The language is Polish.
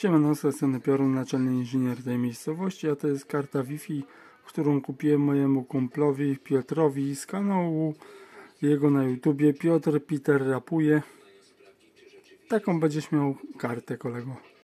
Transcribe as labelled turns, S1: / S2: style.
S1: Siemano, z tej strony Piorun, naczelny inżynier tej miejscowości, a to jest karta Wi-Fi, którą kupiłem mojemu kumplowi Piotrowi z kanału jego na YouTubie Piotr Peter Rapuje. Taką będziesz miał kartę, kolego.